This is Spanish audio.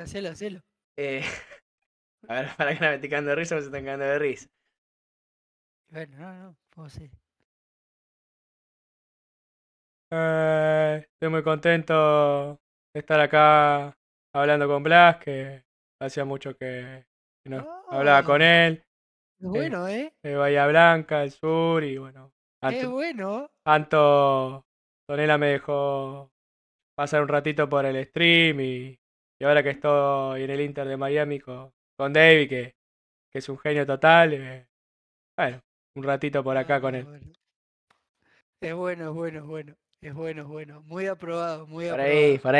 Hacelo, hacelo. Eh, a ver, para que no me esté cagando de risa, me estoy cagando de risa. Bueno, no, no, puedo sí. Eh, estoy muy contento de estar acá hablando con Blas, que hacía mucho que, no hablaba con ah, él. Es eh, bueno, ¿eh? De Bahía Blanca, el sur, y bueno. Qué bueno. Anto Tonela me dejó pasar un ratito por el stream y y ahora que estoy en el Inter de Miami con, David, que, que es un genio total, eh, bueno, un ratito por acá con ah, él. Es bueno, es bueno, es bueno. Es bueno, es bueno. Muy aprobado, muy por aprobado. Ahí, por